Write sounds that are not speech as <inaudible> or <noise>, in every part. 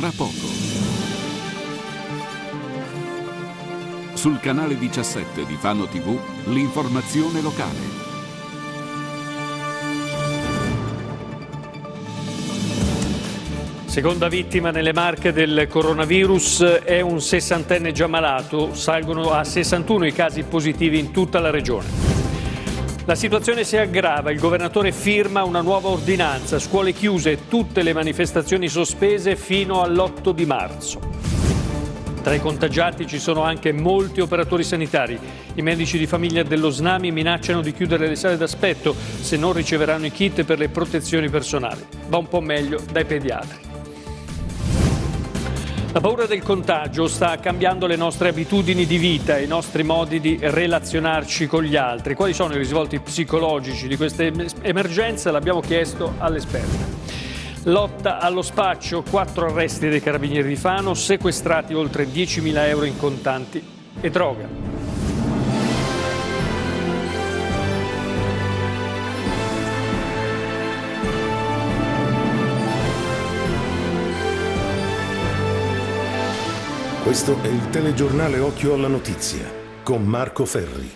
tra poco. Sul canale 17 di Fano TV, l'informazione locale. Seconda vittima nelle marche del coronavirus è un sessantenne già malato. Salgono a 61 i casi positivi in tutta la regione. La situazione si aggrava, il governatore firma una nuova ordinanza, scuole chiuse, tutte le manifestazioni sospese fino all'8 di marzo. Tra i contagiati ci sono anche molti operatori sanitari. I medici di famiglia dello Snami minacciano di chiudere le sale d'aspetto se non riceveranno i kit per le protezioni personali. Va un po' meglio dai pediatri. La paura del contagio sta cambiando le nostre abitudini di vita, i nostri modi di relazionarci con gli altri. Quali sono i risvolti psicologici di questa emergenza? L'abbiamo chiesto all'esperta. Lotta allo spaccio, quattro arresti dei carabinieri di Fano, sequestrati oltre 10.000 euro in contanti e droga. Questo è il telegiornale Occhio alla Notizia con Marco Ferri.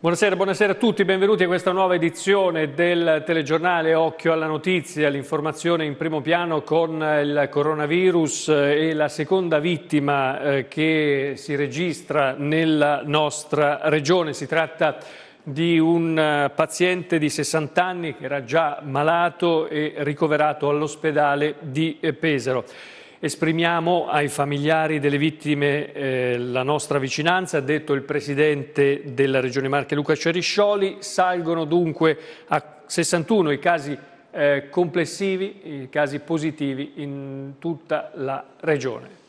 Buonasera, buonasera a tutti, benvenuti a questa nuova edizione del telegiornale Occhio alla Notizia, l'informazione in primo piano con il coronavirus eh, e la seconda vittima eh, che si registra nella nostra regione. Si tratta di un eh, paziente di 60 anni che era già malato e ricoverato all'ospedale di Pesaro. Esprimiamo ai familiari delle vittime eh, la nostra vicinanza, ha detto il Presidente della Regione Marche Luca Ceriscioli. Salgono dunque a 61 i casi eh, complessivi, i casi positivi in tutta la Regione.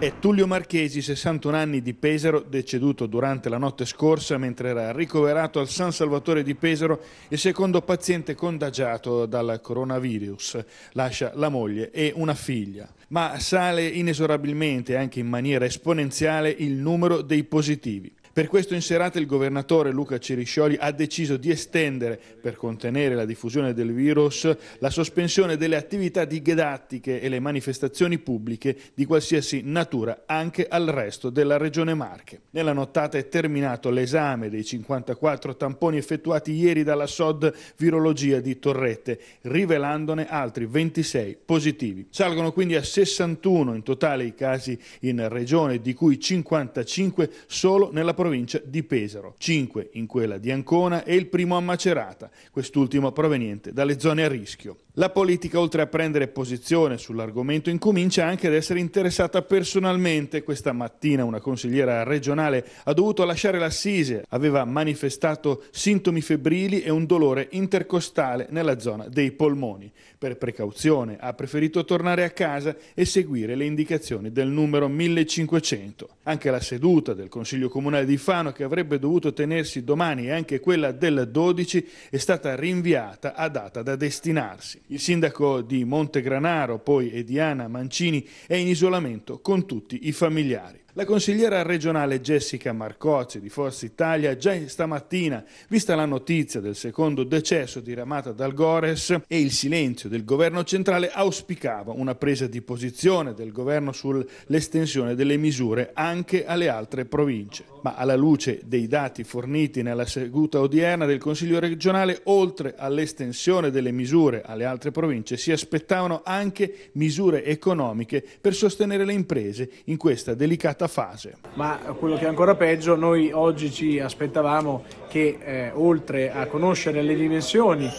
È Tullio Marchesi, 61 anni di Pesaro, deceduto durante la notte scorsa mentre era ricoverato al San Salvatore di Pesaro, il secondo paziente contagiato dal coronavirus. Lascia la moglie e una figlia. Ma sale inesorabilmente, anche in maniera esponenziale, il numero dei positivi. Per questo in serata il governatore Luca Ceriscioli ha deciso di estendere, per contenere la diffusione del virus, la sospensione delle attività didattiche e le manifestazioni pubbliche di qualsiasi natura anche al resto della Regione Marche. Nella nottata è terminato l'esame dei 54 tamponi effettuati ieri dalla SOD Virologia di Torrette, rivelandone altri 26 positivi. Salgono quindi a 61 in totale i casi in Regione, di cui 55 solo nella provincia di Pesaro, 5 in quella di Ancona e il primo a Macerata, quest'ultimo proveniente dalle zone a rischio. La politica, oltre a prendere posizione sull'argomento, incomincia anche ad essere interessata personalmente. Questa mattina una consigliera regionale ha dovuto lasciare l'assise, aveva manifestato sintomi febbrili e un dolore intercostale nella zona dei polmoni. Per precauzione ha preferito tornare a casa e seguire le indicazioni del numero 1500. Anche la seduta del Consiglio Comunale di di Fano che avrebbe dovuto tenersi domani e anche quella del 12 è stata rinviata a data da destinarsi. Il sindaco di Montegranaro poi e Mancini è in isolamento con tutti i familiari. La consigliera regionale Jessica Marcozzi di Forza Italia già stamattina, vista la notizia del secondo decesso diramata dal Gores e il silenzio del governo centrale, auspicava una presa di posizione del governo sull'estensione delle misure anche alle altre province. Ma alla luce dei dati forniti nella seduta odierna del Consiglio regionale, oltre all'estensione delle misure alle altre province, si aspettavano anche misure economiche per sostenere le imprese in questa delicata quarta fase. Ma quello che è ancora peggio, noi oggi ci aspettavamo che eh, oltre a conoscere le dimensioni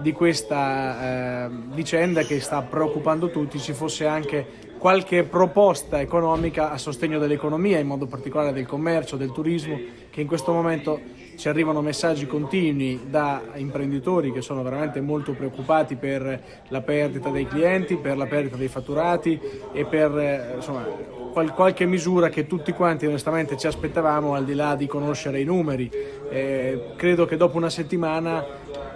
di questa eh, vicenda che sta preoccupando tutti, ci fosse anche qualche proposta economica a sostegno dell'economia, in modo particolare del commercio, del turismo, che in questo momento ci arrivano messaggi continui da imprenditori che sono veramente molto preoccupati per la perdita dei clienti, per la perdita dei fatturati e per eh, insomma, qualche misura che tutti quanti onestamente ci aspettavamo al di là di conoscere i numeri. Eh, credo che dopo una settimana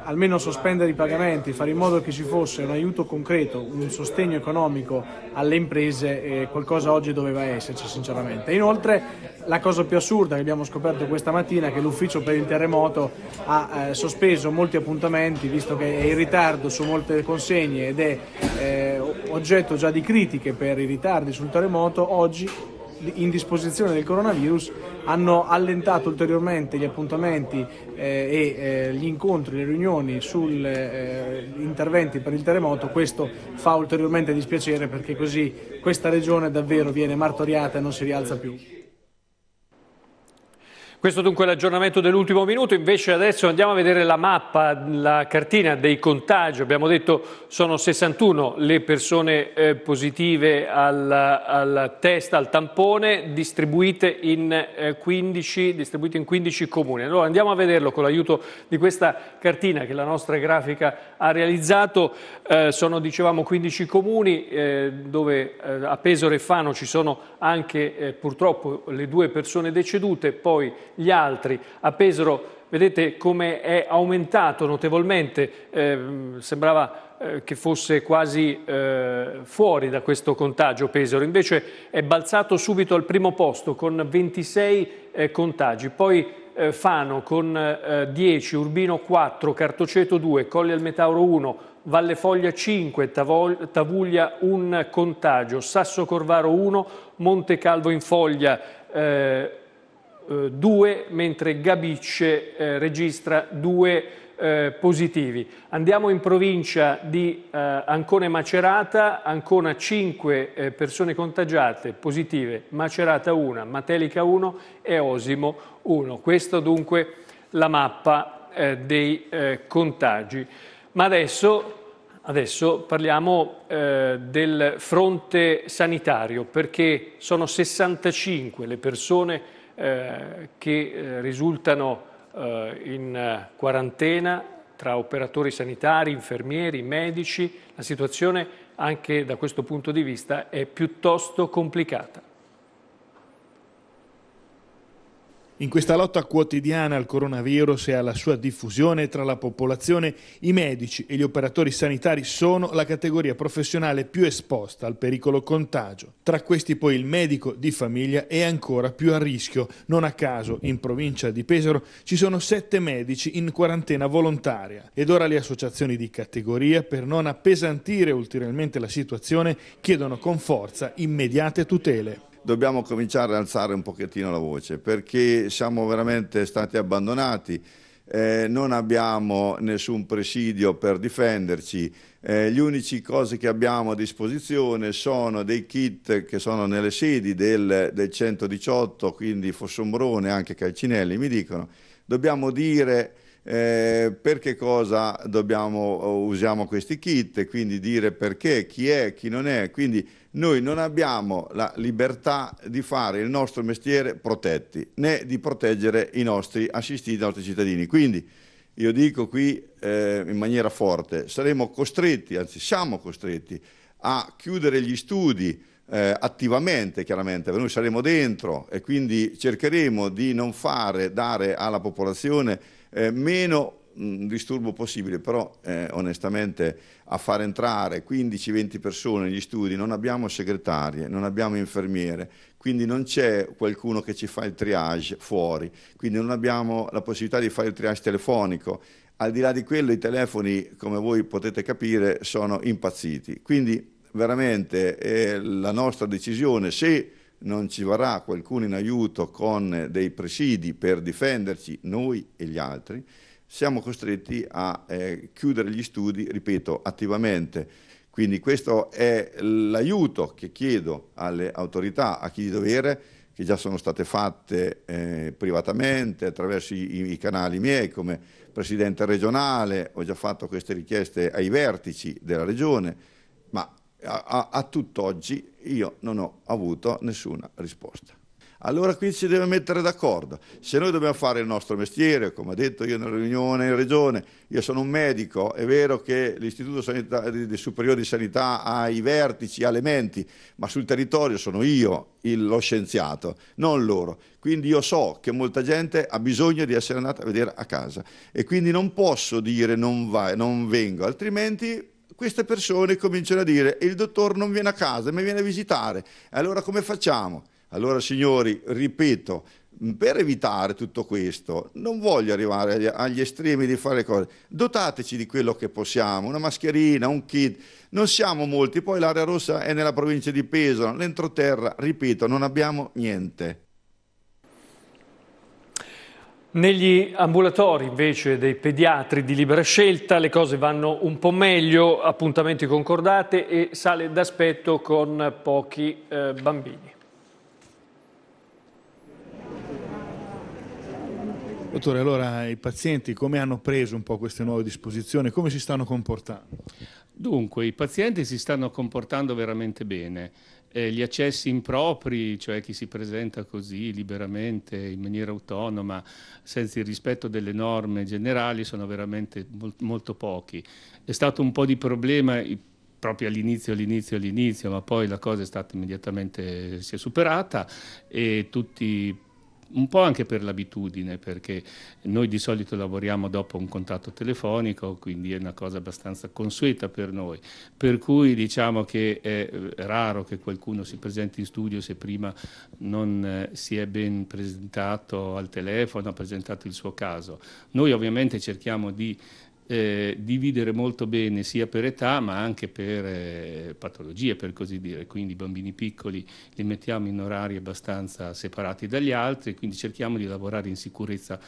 almeno sospendere i pagamenti, fare in modo che ci fosse un aiuto concreto, un sostegno economico alle imprese, eh, qualcosa oggi doveva esserci sinceramente. Inoltre la cosa più assurda che abbiamo scoperto questa mattina è che l'ufficio per il terremoto ha eh, sospeso molti appuntamenti visto che è in ritardo su molte consegne ed è eh, oggetto già di critiche per i ritardi sul terremoto, oggi in disposizione del coronavirus hanno allentato ulteriormente gli appuntamenti eh, e eh, gli incontri, le riunioni sugli eh, eh, interventi per il terremoto, questo fa ulteriormente dispiacere perché così questa regione davvero viene martoriata e non si rialza più. Questo dunque è l'aggiornamento dell'ultimo minuto, invece adesso andiamo a vedere la mappa, la cartina dei contagi, abbiamo detto sono 61 le persone eh, positive al, al, test, al tampone, distribuite in, eh, 15, distribuite in 15 comuni. Allora andiamo a vederlo con l'aiuto di questa cartina che la nostra grafica ha realizzato, eh, sono dicevamo 15 comuni eh, dove eh, a Pesore e Fano ci sono anche eh, purtroppo le due persone decedute, poi gli altri. A Pesaro vedete come è aumentato notevolmente, ehm, eh, sembrava che fosse quasi eh, fuori da questo contagio Pesaro, invece è balzato subito al primo posto con 26 eh, contagi, poi eh, Fano con 10, eh, Urbino 4, Cartoceto 2, Colli al Metauro 1, Valle Foglia 5, Tavuglia 1 contagio, Sasso Corvaro 1, Monte Calvo in Foglia eh, eh, due, mentre Gabicce eh, registra due eh, positivi. Andiamo in provincia di eh, Ancona e Macerata, Ancona 5 eh, persone contagiate positive, Macerata 1, Matelica 1 e Osimo 1. Questa dunque la mappa eh, dei contagi. Ma adesso Adesso parliamo eh, del fronte sanitario perché sono 65 le persone contagiate eh, che eh, risultano eh, in quarantena tra operatori sanitari, infermieri, medici. La situazione anche da questo punto di vista è piuttosto complicata. In questa lotta quotidiana al coronavirus e alla sua diffusione tra la popolazione, i medici e gli operatori sanitari sono la categoria professionale più esposta al pericolo contagio. Tra questi poi il medico di famiglia è ancora più a rischio. Non a caso in provincia di Pesaro ci sono sette medici in quarantena volontaria ed ora le associazioni di categoria per non appesantire ulteriormente la situazione chiedono con forza immediate tutele dobbiamo cominciare ad alzare un pochettino la voce perché siamo veramente stati abbandonati, eh, non abbiamo nessun presidio per difenderci, eh, gli unici cose che abbiamo a disposizione sono dei kit che sono nelle sedi del, del 118, quindi Fossombrone, anche Calcinelli mi dicono, dobbiamo dire eh, per che cosa dobbiamo, eh, usiamo questi kit, quindi dire perché, chi è, chi non è. Quindi noi non abbiamo la libertà di fare il nostro mestiere protetti, né di proteggere i nostri assistiti, i nostri cittadini. Quindi io dico qui eh, in maniera forte, saremo costretti, anzi siamo costretti, a chiudere gli studi, eh, attivamente chiaramente, noi saremo dentro e quindi cercheremo di non fare, dare alla popolazione eh, meno mh, mm, disturbo possibile, però eh, onestamente a far entrare 15-20 persone negli studi non abbiamo segretarie, non abbiamo infermiere, quindi non c'è qualcuno che ci fa il triage fuori, quindi non abbiamo la possibilità di fare il triage telefonico. Al di là di quello i telefoni, come voi potete capire, sono impazziti. Quindi veramente eh, la nostra decisione, se non ci varrà qualcuno in aiuto con dei presidi per difenderci noi e gli altri, siamo costretti a eh, chiudere gli studi, ripeto, attivamente. Quindi questo è l'aiuto che chiedo alle autorità, a chi di dovere, che già sono state fatte eh, privatamente attraverso i, i, canali miei come Presidente regionale, ho già fatto queste richieste ai vertici della Regione, a, a, a tutt'oggi io non ho avuto nessuna risposta. Allora qui si deve mettere d'accordo. Se noi dobbiamo fare il nostro mestiere, come ho detto io nella riunione in regione, io sono un medico, è vero che l'Istituto Superiore di Sanità ha i vertici, ha le menti, ma sul territorio sono io il, lo scienziato, non loro. Quindi io so che molta gente ha bisogno di essere andata a vedere a casa e quindi non posso dire non, va, non vengo, altrimenti queste persone cominciano a dire il dottor non viene a casa, mi viene a visitare, allora come facciamo? Allora signori, ripeto, per evitare tutto questo, non voglio arrivare agli, agli, estremi di fare cose, dotateci di quello che possiamo, una mascherina, un kit, non siamo molti, poi l'area rossa è nella provincia di Pesaro, l'entroterra, ripeto, non abbiamo niente. Negli ambulatori invece dei pediatri di libera scelta le cose vanno un po' meglio, appuntamenti concordate e sale d'aspetto con pochi eh, bambini. Dottore, allora i pazienti come hanno preso un po' queste nuove disposizioni, come si stanno comportando? Dunque, i pazienti si stanno comportando veramente bene. Eh, gli accessi impropri, cioè chi si presenta così liberamente, in maniera autonoma, senza il rispetto delle norme generali, sono veramente mol molto pochi. È stato un po' di problema proprio all'inizio, all'inizio, all'inizio, ma poi la cosa è stata immediatamente, si è superata e tutti un po' anche per l'abitudine, perché noi di solito lavoriamo dopo un contatto telefonico, quindi è una cosa abbastanza consueta per noi, per cui diciamo che è eh, raro che qualcuno si presenti in studio se prima non eh, si è ben presentato al telefono, ha presentato il suo caso. Noi ovviamente cerchiamo di eh, dividere molto bene sia per età ma anche per eh, patologie per così dire, quindi i bambini piccoli li mettiamo in orari abbastanza separati dagli altri, quindi cerchiamo di lavorare in sicurezza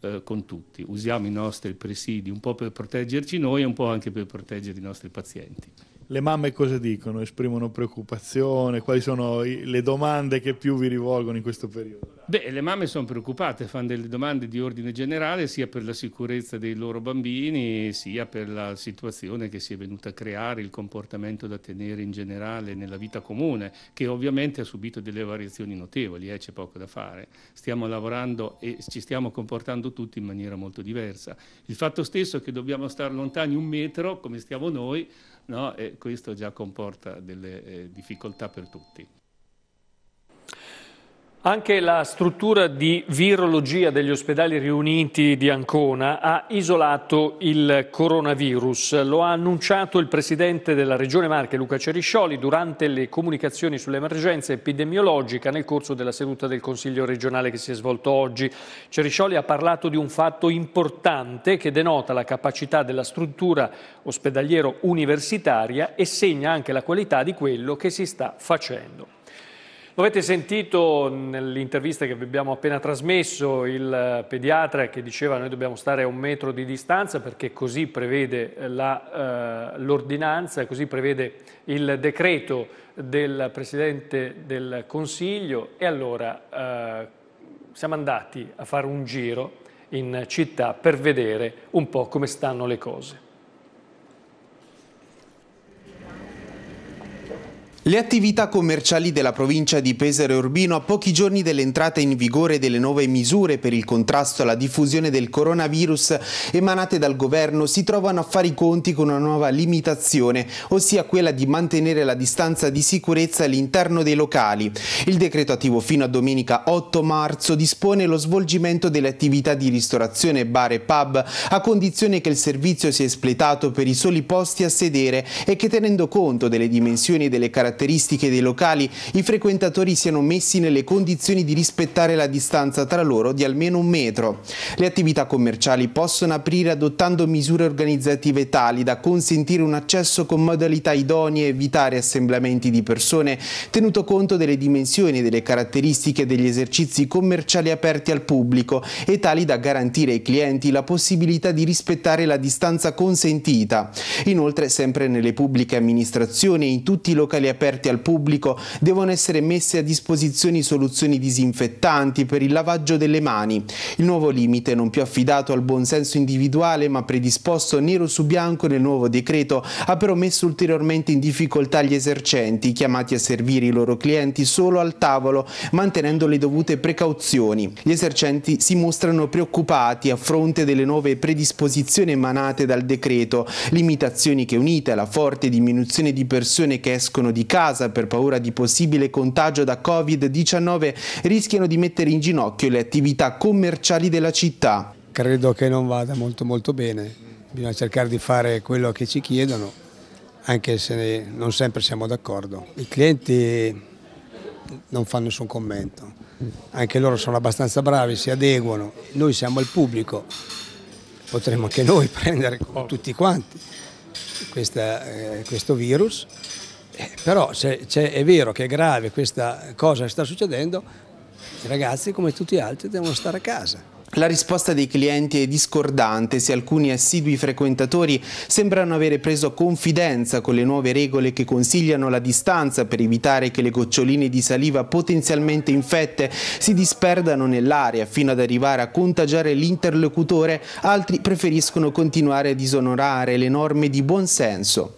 eh, con tutti, usiamo i nostri presidi un po' per proteggerci noi e un po' anche per proteggere i nostri pazienti le mamme cosa dicono? Esprimono preoccupazione? Quali sono i, le domande che più vi rivolgono in questo periodo? Beh, le mamme sono preoccupate, fanno delle domande di ordine generale sia per la sicurezza dei loro bambini, sia per la situazione che si è venuta a creare, il comportamento da tenere in generale nella vita comune, che ovviamente ha subito delle variazioni notevoli, eh, c'è poco da fare. Stiamo lavorando e ci stiamo comportando tutti in maniera molto diversa. Il fatto stesso che dobbiamo stare lontani un metro, come stiamo noi, no? e questo già comporta delle eh, difficoltà per tutti. Anche la struttura di virologia degli ospedali riuniti di Ancona ha isolato il coronavirus. Lo ha annunciato il presidente della Regione Marche, Luca Ceriscioli, durante le comunicazioni sull'emergenza epidemiologica nel corso della seduta del Consiglio regionale che si è svolto oggi. Ceriscioli ha parlato di un fatto importante che denota la capacità della struttura ospedaliero-universitaria e segna anche la qualità di quello che si sta facendo. Lo avete sentito nell'intervista che vi abbiamo appena trasmesso, il pediatra che diceva noi dobbiamo stare a un metro di distanza perché così prevede eh, l'ordinanza, eh, così prevede il decreto del Presidente del Consiglio e allora eh, siamo andati a fare un giro in città per vedere un po' come stanno le cose. Le attività commerciali della provincia di Pesaro e Urbino a pochi giorni dell'entrata in vigore delle nuove misure per il contrasto alla diffusione del coronavirus emanate dal governo si trovano a fare i conti con una nuova limitazione, ossia quella di mantenere la distanza di sicurezza all'interno dei locali. Il decreto attivo fino a domenica 8 marzo dispone lo svolgimento delle attività di ristorazione bar e pub a condizione che il servizio sia espletato per i soli posti a sedere e che tenendo conto delle dimensioni e delle caratteristiche caratteristiche dei locali, i frequentatori siano messi nelle condizioni di rispettare la distanza tra loro di almeno un metro. Le attività commerciali possono aprire adottando misure organizzative tali da consentire un accesso con modalità idonee e evitare assemblamenti di persone, tenuto conto delle dimensioni e delle caratteristiche degli esercizi commerciali aperti al pubblico e tali da garantire ai clienti la possibilità di rispettare la distanza consentita. Inoltre, sempre nelle pubbliche amministrazioni e in tutti i locali aperti aperti al pubblico, devono essere messe a disposizione soluzioni disinfettanti per il lavaggio delle mani. Il nuovo limite, non più affidato al buon senso individuale ma predisposto nero su bianco nel nuovo decreto, ha però messo ulteriormente in difficoltà gli esercenti, chiamati a servire i loro clienti solo al tavolo, mantenendo le dovute precauzioni. Gli esercenti si mostrano preoccupati a fronte delle nuove predisposizioni emanate dal decreto, limitazioni che unite alla forte diminuzione di persone che escono di casa casa per paura di possibile contagio da Covid-19 rischiano di mettere in ginocchio le attività commerciali della città. Credo che non vada molto molto bene, bisogna cercare di fare quello che ci chiedono, anche se non sempre siamo d'accordo. I clienti non fanno nessun commento, anche loro sono abbastanza bravi, si adeguano, noi siamo il pubblico, potremmo anche noi <laughs> prendere tutti quanti questa, eh, questo virus però se, se è vero che è grave questa cosa che sta succedendo, i ragazzi come tutti gli altri devono stare a casa. La risposta dei clienti è discordante se alcuni assidui frequentatori sembrano avere preso confidenza con le nuove regole che consigliano la distanza per evitare che le goccioline di saliva potenzialmente infette si disperdano nell'aria fino ad arrivare a contagiare l'interlocutore, altri preferiscono continuare a disonorare le norme di buonsenso.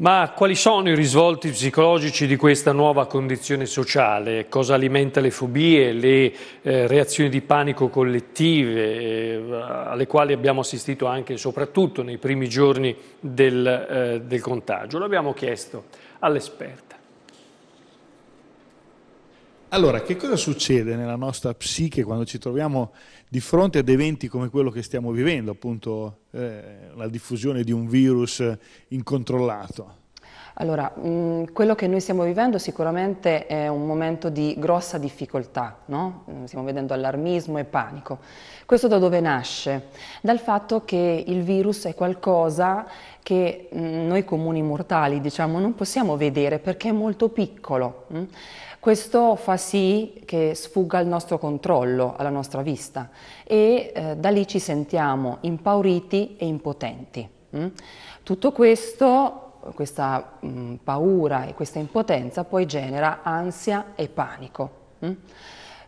Ma quali sono i risvolti psicologici di questa nuova condizione sociale? Cosa alimenta le fobie, le eh, reazioni di panico collettive, eh, alle quali abbiamo assistito anche e soprattutto nei primi giorni del, eh, del contagio? L'abbiamo chiesto all'esperto. Allora, che cosa succede nella nostra psiche quando ci troviamo di fronte ad eventi come quello che stiamo vivendo, appunto eh, la diffusione di un virus incontrollato? Allora, mh, mm, quello che noi stiamo vivendo sicuramente è un momento di grossa difficoltà, no? Mm, stiamo vedendo allarmismo e panico. Questo da dove nasce? Dal fatto che il virus è qualcosa che mh, mm, noi comuni mortali diciamo, non possiamo vedere perché è molto piccolo. Mh? Questo fa sì che sfugga al nostro controllo, alla nostra vista e eh, da lì ci sentiamo impauriti e impotenti. Mm? Tutto questo, questa mh, mm, paura e questa impotenza poi genera ansia e panico. Mm?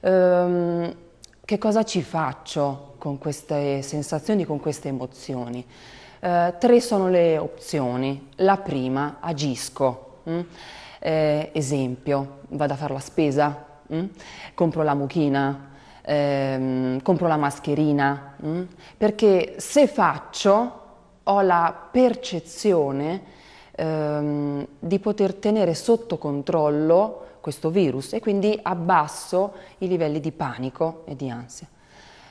Ehm, che cosa ci faccio con queste sensazioni, con queste emozioni? Eh, tre sono le opzioni. La prima, agisco. Mm? Eh, esempio, vado a fare la spesa, mh? Mm? compro la mucchina, ehm, compro la mascherina, mh? Mm? perché se faccio ho la percezione ehm, di poter tenere sotto controllo questo virus e quindi abbasso i livelli di panico e di ansia.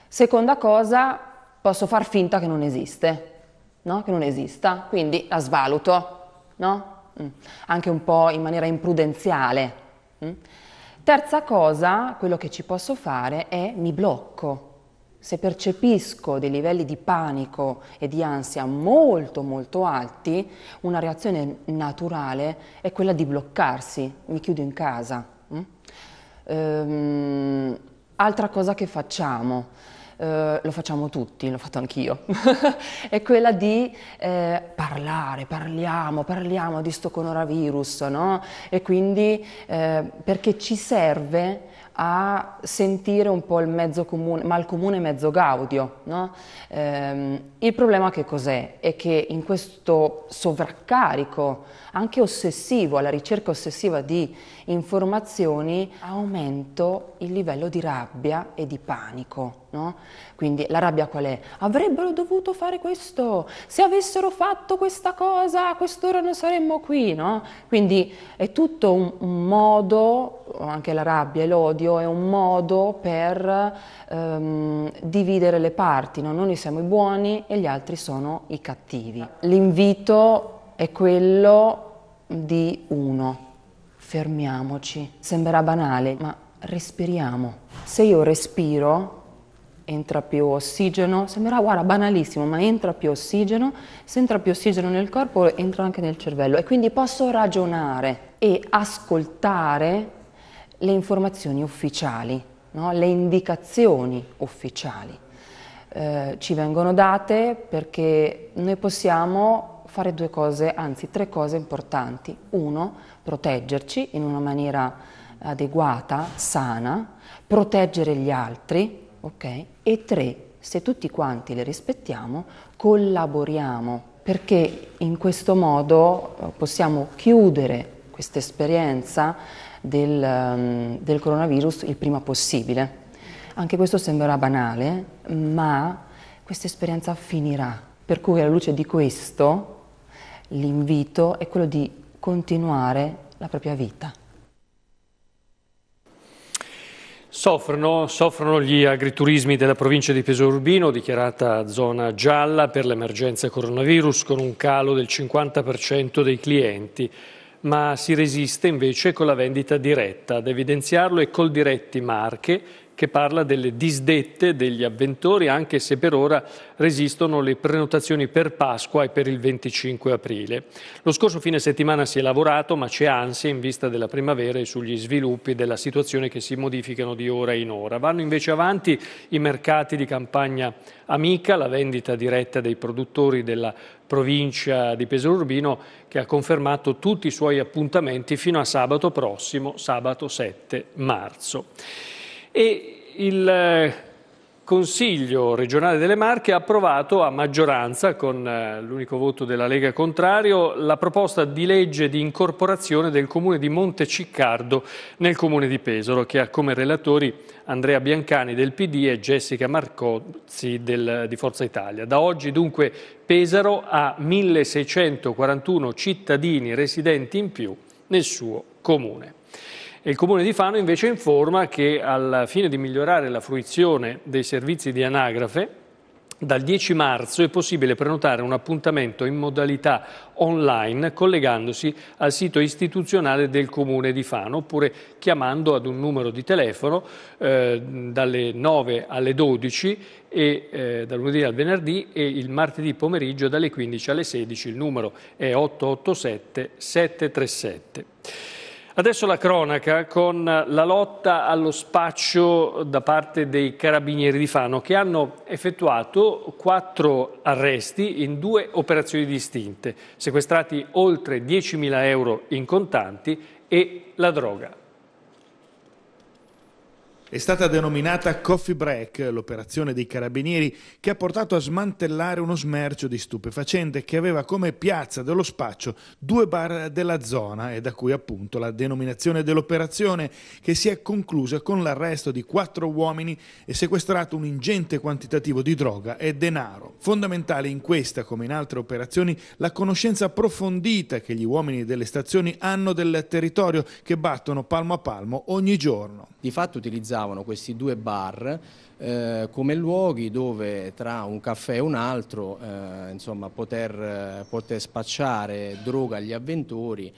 Seconda cosa, posso far finta che non esiste, no? che non esista, quindi la svaluto, no? Mm. anche un po' in maniera imprudenziale. Mm. Terza cosa, quello che ci posso fare è mi blocco. Se percepisco dei livelli di panico e di ansia molto molto alti, una reazione naturale è quella di bloccarsi, mi chiudo in casa. Mm. Ehm, altra cosa che facciamo, eh, lo facciamo tutti, l'ho fatto anch'io, <laughs> è quella di eh, parlare, parliamo, parliamo di sto coronavirus, no? E quindi eh, perché ci serve a sentire un po' il mezzo comune, ma il comune mezzo gaudio. No? Ehm, il problema che cos'è? È che in questo sovraccarico, anche ossessivo, alla ricerca ossessiva di informazioni, aumento il livello di rabbia e di panico. No? Quindi la rabbia qual è? Avrebbero dovuto fare questo, se avessero fatto questa cosa, a quest'ora non saremmo qui, no? Quindi è tutto un, un modo, anche la rabbia e l'odio, episodio è un modo per ehm, dividere le parti, no? noi siamo i buoni e gli altri sono i cattivi. L'invito è quello di uno, fermiamoci, sembrerà banale, ma respiriamo. Se io respiro, entra più ossigeno, sembrerà guarda, banalissimo, ma entra più ossigeno, se entra più ossigeno nel corpo entra anche nel cervello e quindi posso ragionare e ascoltare le informazioni ufficiali, no? le indicazioni ufficiali. Eh, ci vengono date perché noi possiamo fare due cose, anzi tre cose importanti. Uno, proteggerci in una maniera adeguata, sana, proteggere gli altri, ok? E tre, se tutti quanti le rispettiamo, collaboriamo, perché in questo modo eh, possiamo chiudere questa esperienza del, ehm, del coronavirus il prima possibile. Anche questo sembrerà banale, ma questa esperienza finirà. Per cui alla luce di questo l'invito è quello di continuare la propria vita. Soffrono, soffrono, gli agriturismi della provincia di Pesaro Urbino, dichiarata zona gialla per l'emergenza coronavirus, con un calo del 50% dei clienti ma si resiste invece con la vendita diretta. Ad evidenziarlo è Coldiretti Marche che parla delle disdette degli avventori, anche se per ora resistono le prenotazioni per Pasqua e per il 25 aprile. Lo scorso fine settimana si è lavorato, ma c'è ansia in vista della primavera e sugli sviluppi della situazione che si modificano di ora in ora. Vanno invece avanti i mercati di campagna amica, la vendita diretta dei produttori della provincia di Pesaro Urbino che ha confermato tutti i suoi appuntamenti fino a sabato prossimo, sabato 7 marzo e il eh, Consiglio regionale delle Marche ha approvato a maggioranza, con eh, l'unico voto della Lega contrario, la proposta di legge di incorporazione del comune di Monteciccardo nel comune di Pesaro, che ha come relatori Andrea Biancani del PD e Jessica Marcozzi del, eh, di Forza Italia. Da oggi dunque Pesaro ha 1641 cittadini residenti in più nel suo comune il Comune di Fano invece informa che alla fine di migliorare la fruizione dei servizi di anagrafe, dal 10 marzo è possibile prenotare un appuntamento in modalità online collegandosi al sito istituzionale del Comune di Fano oppure chiamando ad un numero di telefono eh, dalle 9 alle 12 e eh, dal lunedì al venerdì e il martedì pomeriggio dalle 15 alle 16. Il numero è 887 737. Adesso la cronaca con la lotta allo spaccio da parte dei carabinieri di Fano che hanno effettuato quattro arresti in due operazioni distinte, sequestrati oltre 10.000 euro in contanti e la droga è stata denominata Coffee Break, l'operazione dei carabinieri che ha portato a smantellare uno smercio di stupefacente che aveva come piazza dello spaccio due bar della zona e da cui appunto la denominazione dell'operazione che si è conclusa con l'arresto di quattro uomini e sequestrato un ingente quantitativo di droga e denaro. Fondamentale in questa come in altre operazioni la conoscenza approfondita che gli uomini delle stazioni hanno del territorio che battono palmo a palmo ogni giorno. Di fatto utilizzare utilizzavano questi due bar eh, come luoghi dove tra un caffè e un altro eh, insomma, poter, eh, poter spacciare droga agli avventori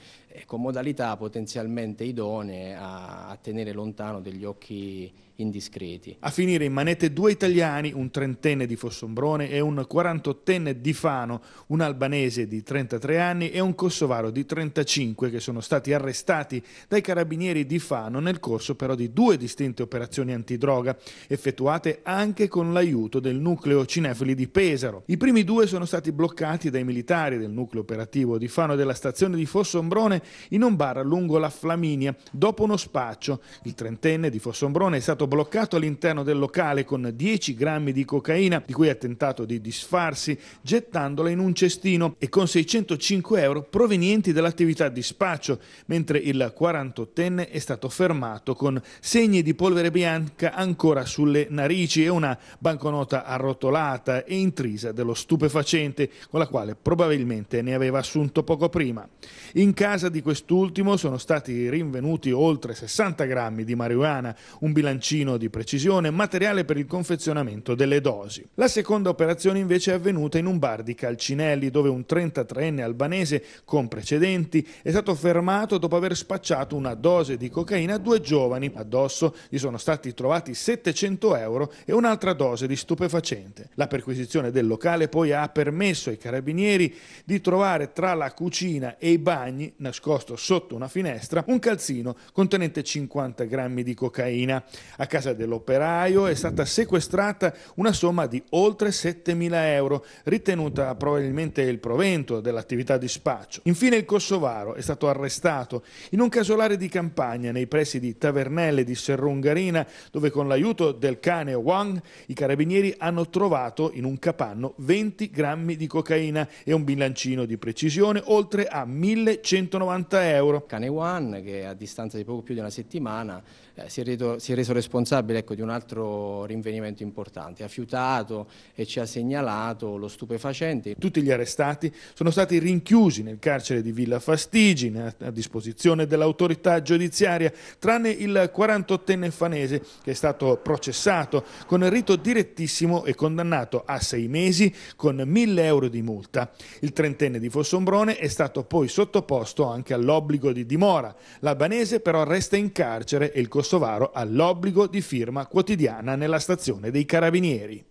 con modalità potenzialmente idonee a, a tenere lontano degli occhi indiscreti. A finire in manette due italiani, un trentenne di Fossombrone e un quarantottenne di Fano, un albanese di 33 anni e un kosovaro di 35 che sono stati arrestati dai carabinieri di Fano nel corso però di due distinte operazioni antidroga effettuate anche con l'aiuto del nucleo cinefili di Pesaro. I primi due sono stati bloccati dai militari del nucleo operativo di Fano e della stazione di Fossombrone in un bar lungo la Flaminia dopo uno spaccio. Il trentenne di Fossombrone è stato stato bloccato all'interno del locale con 10 grammi di cocaina, di cui ha tentato di disfarsi, gettandola in un cestino e con 605 euro provenienti dall'attività di spaccio, mentre il 48enne è stato fermato con segni di polvere bianca ancora sulle narici e una banconota arrotolata e intrisa dello stupefacente, con la quale probabilmente ne aveva assunto poco prima. In casa di quest'ultimo sono stati rinvenuti oltre 60 grammi di marijuana, un bilancino vaccino di precisione, materiale per il confezionamento delle dosi. La seconda operazione invece è avvenuta in un bar di Calcinelli, dove un 33enne albanese con precedenti è stato fermato dopo aver spacciato una dose di cocaina a due giovani. Addosso gli sono stati trovati 700 euro e un'altra dose di stupefacente. La perquisizione del locale poi ha permesso ai carabinieri di trovare tra la cucina e i bagni, nascosto sotto una finestra, un calzino contenente 50 grammi di cocaina. A a casa dell'operaio è stata sequestrata una somma di oltre 7.000 euro, ritenuta probabilmente il provento dell'attività di spaccio. Infine il kosovaro è stato arrestato in un casolare di campagna nei pressi di Tavernelle di Serrungarina, dove con l'aiuto del cane Wang i carabinieri hanno trovato in un capanno 20 grammi di cocaina e un bilancino di precisione oltre a 1.190 euro. Cane Wang che a distanza di poco più di una settimana eh, si, è reso, si, è reso, responsabile ecco, di un altro rinvenimento importante. Ha fiutato e ci ha segnalato lo stupefacente. Tutti gli arrestati sono stati rinchiusi nel carcere di Villa Fastigine a disposizione dell'autorità giudiziaria, tranne il 48enne fanese che è stato processato con rito direttissimo e condannato a sei mesi con 1000 euro di multa. Il trentenne di Fossombrone è stato poi sottoposto anche all'obbligo di dimora. L'albanese però resta in carcere e il costruttore Kosovaro all'obbligo di firma quotidiana nella stazione dei Carabinieri.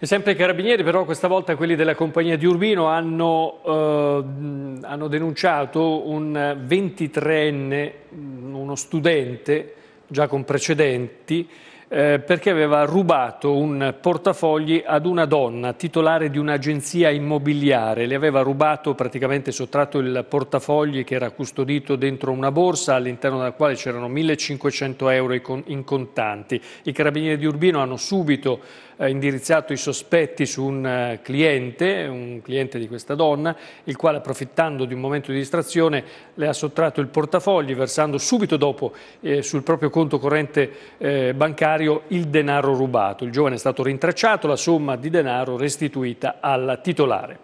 E sempre i carabinieri, però questa volta quelli della compagnia di Urbino hanno, eh, hanno denunciato un 23enne, uno studente già con precedenti, eh, perché aveva rubato un portafogli ad una donna titolare di un'agenzia immobiliare. Le aveva rubato, praticamente sottratto il portafogli che era custodito dentro una borsa all'interno della quale c'erano 1500 euro in contanti. I carabinieri di Urbino hanno subito eh, indirizzato i sospetti su un eh, cliente, un cliente di questa donna, il quale approfittando di un momento di distrazione le ha sottratto il portafogli versando subito dopo sul proprio conto corrente bancario bancario il denaro rubato. Il giovane è stato rintracciato, la somma di denaro restituita al titolare.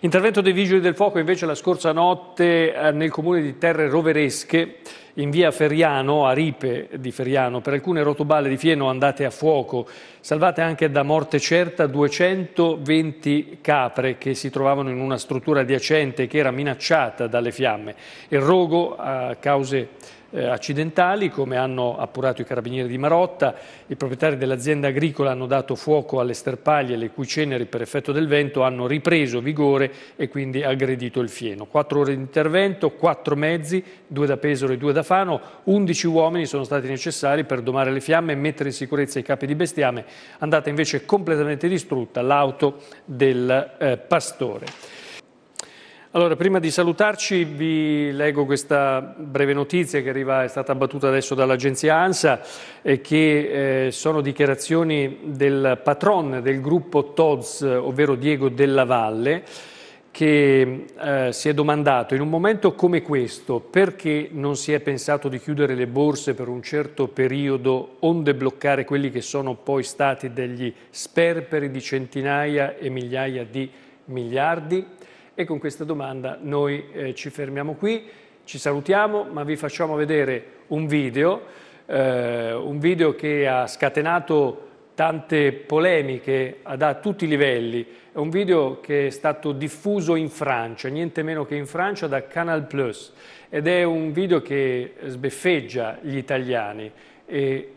Intervento dei vigili del fuoco invece la scorsa notte eh, nel comune di Terre Roveresche in via Feriano, a Ripe di Feriano, per alcune rotoballe di fieno andate a fuoco, salvate anche da morte certa 220 capre che si trovavano in una struttura adiacente che era minacciata dalle fiamme. Il rogo, a cause eh, accidentali, come hanno appurato i carabinieri di Marotta. I proprietari dell'azienda agricola hanno dato fuoco alle sterpaglie, le cui ceneri per effetto del vento hanno ripreso vigore e quindi aggredito il fieno. Quattro ore di intervento, quattro mezzi, due da Pesaro e due da Fano, undici uomini sono stati necessari per domare le fiamme e mettere in sicurezza i capi di bestiame, andata invece completamente distrutta l'auto del eh, pastore. Allora, prima di salutarci vi leggo questa breve notizia che arriva, è stata battuta adesso dall'agenzia ANSA e eh, che eh, sono dichiarazioni del patron del gruppo TODS, ovvero Diego Della Valle, che eh, si è domandato in un momento come questo perché non si è pensato di chiudere le borse per un certo periodo onde bloccare quelli che sono poi stati degli sperperi di centinaia e migliaia di miliardi e con questa domanda noi eh, ci fermiamo qui, ci salutiamo, ma vi facciamo vedere un video, eh, un video che ha scatenato tante polemiche ad, a tutti i livelli. È un video che è stato diffuso in Francia, niente meno che in Francia, da Canal Plus ed è un video che sbeffeggia gli italiani e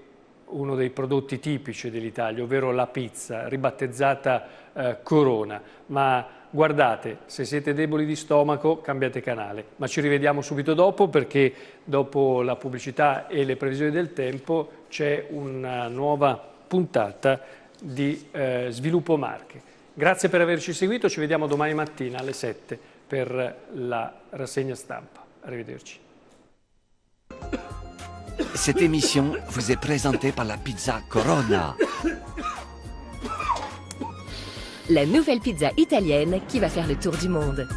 uno dei prodotti tipici dell'Italia, ovvero la pizza, ribattezzata eh, Corona, ma Guardate, se siete deboli di stomaco cambiate canale, ma ci rivediamo subito dopo perché dopo la pubblicità e le previsioni del tempo c'è una nuova puntata di eh, Sviluppo Marche. Grazie per averci seguito, ci vediamo domani mattina alle 7 per la rassegna stampa. Arrivederci. Cette émission vous est présentée par la pizza Corona. la nouvelle pizza italienne qui va faire le tour du monde.